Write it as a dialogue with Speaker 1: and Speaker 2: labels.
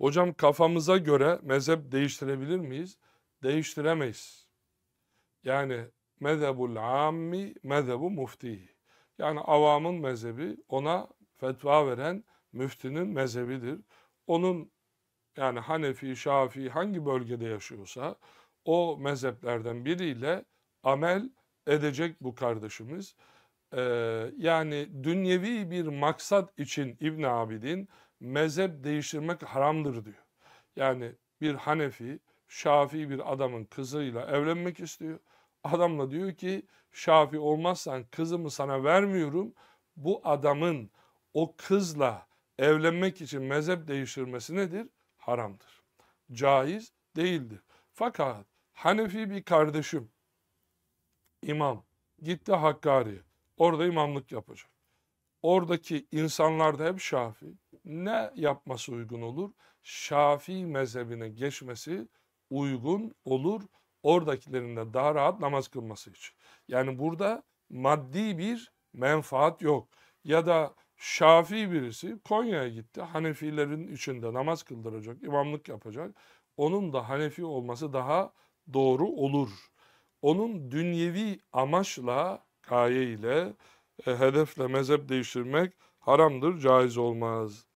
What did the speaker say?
Speaker 1: Hocam kafamıza göre mezhep değiştirebilir miyiz? Değiştiremeyiz. Yani mezhebul ammi mezhebu muftihi. Yani avamın mezhebi ona fetva veren müftinin mezhebidir. Onun yani Hanefi, Şafii hangi bölgede yaşıyorsa o mezheplerden biriyle amel edecek bu kardeşimiz e, yani dünyevi bir maksat için İbn Abidin mezhep değiştirmek haramdır diyor. Yani bir Hanefi, Şafii bir adamın kızıyla evlenmek istiyor. Adamla diyor ki Şafi olmazsan kızımı sana vermiyorum. Bu adamın o kızla evlenmek için mezhep değiştirmesi nedir? Haramdır. Caiz değildir. Fakat Hanefi bir kardeşim, imam, gitti Hakkari'ye. Orada imamlık yapacak. Oradaki insanlar da hep Şafi. Ne yapması uygun olur? Şafi mezhebine geçmesi uygun olur. Oradakilerin de daha rahat namaz kılması için. Yani burada maddi bir menfaat yok. Ya da şafi birisi Konya'ya gitti. Hanefilerin içinde namaz kıldıracak, imamlık yapacak. Onun da Hanefi olması daha doğru olur. Onun dünyevi amaçla aye ile e, hedefle mezhep değiştirmek haramdır, caiz olmaz.